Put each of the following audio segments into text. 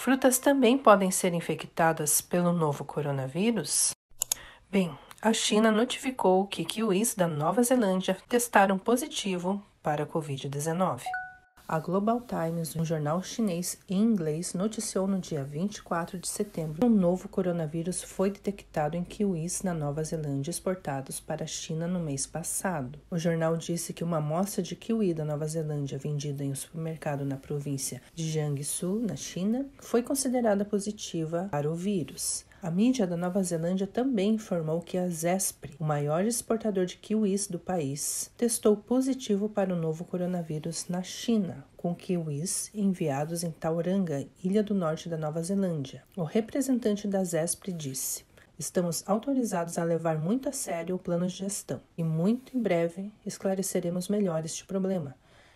Frutas também podem ser infectadas pelo novo coronavírus? Bem, a China notificou que kiwis da Nova Zelândia testaram positivo para a Covid-19. A Global Times, um jornal chinês em inglês, noticiou no dia 24 de setembro que um novo coronavírus foi detectado em kiwis na Nova Zelândia exportados para a China no mês passado. O jornal disse que uma amostra de kiwi da Nova Zelândia vendida em um supermercado na província de Jiangsu, na China, foi considerada positiva para o vírus. A mídia da Nova Zelândia também informou que a Zespri, o maior exportador de kiwis do país, testou positivo para o novo coronavírus na China, com kiwis enviados em Tauranga, ilha do norte da Nova Zelândia. O representante da Zespri disse: Estamos autorizados a levar muito a sério o plano de gestão e muito em breve esclareceremos melhor este problema.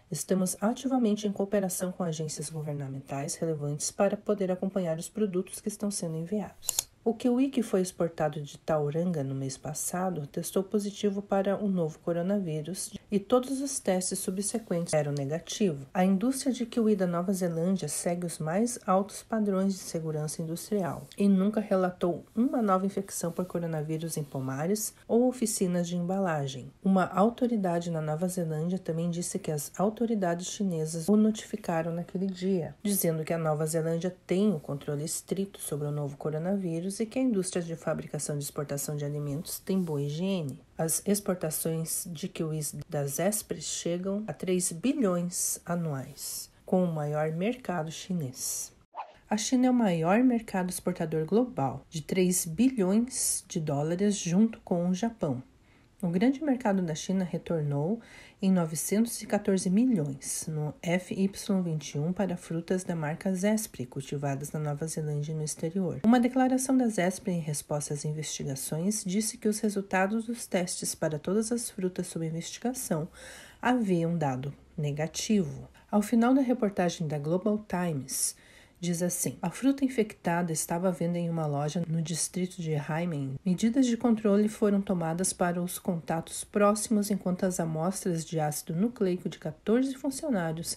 Estamos ativamente em cooperação com agências governamentais relevantes para poder acompanhar os produtos que estão sendo enviados. O kiwi que foi exportado de Tauranga no mês passado testou positivo para o novo coronavírus e todos os testes subsequentes eram negativos. A indústria de kiwi da Nova Zelândia segue os mais altos padrões de segurança industrial e nunca relatou uma nova infecção por coronavírus em pomares ou oficinas de embalagem. Uma autoridade na Nova Zelândia também disse que as autoridades chinesas o notificaram naquele dia, dizendo que a Nova Zelândia tem o um controle estrito sobre o novo coronavírus Unidos e que a indústria de fabricação e exportação de alimentos tem boa higiene. As exportações de kiwis das Espres chegam a 3 bilhões anuais, com o maior mercado chinês. A China é o maior mercado exportador global, de 3 bilhões de dólares, junto com o Japão. O grande mercado da China retornou em 914 milhões no FY21 para frutas da marca Zespri, cultivadas na Nova Zelândia e no exterior. Uma declaração da Zespri em resposta às investigações disse que os resultados dos testes para todas as frutas sob investigação haviam dado negativo. Ao final da reportagem da Global Times, diz assim: A fruta infectada estava à venda em uma loja no distrito de Haimen. Medidas de controle foram tomadas para os contatos próximos, enquanto as amostras de ácido nucleico de 14 funcionários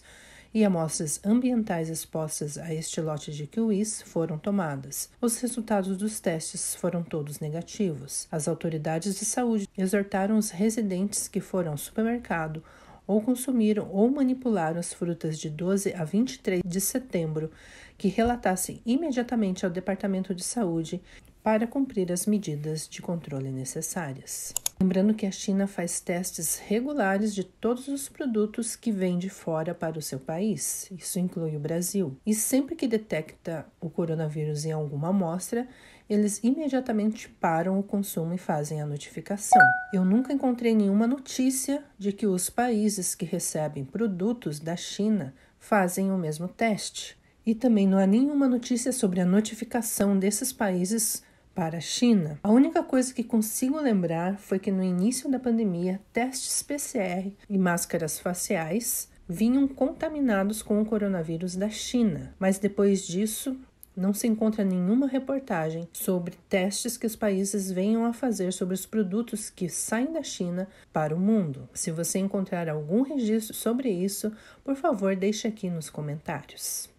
e amostras ambientais expostas a este lote de kiwis foram tomadas. Os resultados dos testes foram todos negativos. As autoridades de saúde exortaram os residentes que foram ao supermercado ou consumiram ou manipularam as frutas de 12 a 23 de setembro, que relatassem imediatamente ao Departamento de Saúde para cumprir as medidas de controle necessárias. Lembrando que a China faz testes regulares de todos os produtos que vêm de fora para o seu país, isso inclui o Brasil. E sempre que detecta o coronavírus em alguma amostra, eles imediatamente param o consumo e fazem a notificação. Eu nunca encontrei nenhuma notícia de que os países que recebem produtos da China fazem o mesmo teste. E também não há nenhuma notícia sobre a notificação desses países para a China. A única coisa que consigo lembrar foi que no início da pandemia, testes PCR e máscaras faciais vinham contaminados com o coronavírus da China, mas depois disso não se encontra nenhuma reportagem sobre testes que os países venham a fazer sobre os produtos que saem da China para o mundo. Se você encontrar algum registro sobre isso, por favor, deixe aqui nos comentários.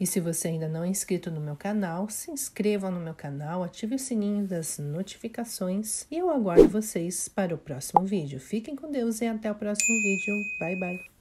E se você ainda não é inscrito no meu canal, se inscreva no meu canal, ative o sininho das notificações e eu aguardo vocês para o próximo vídeo. Fiquem com Deus e até o próximo vídeo. Bye, bye!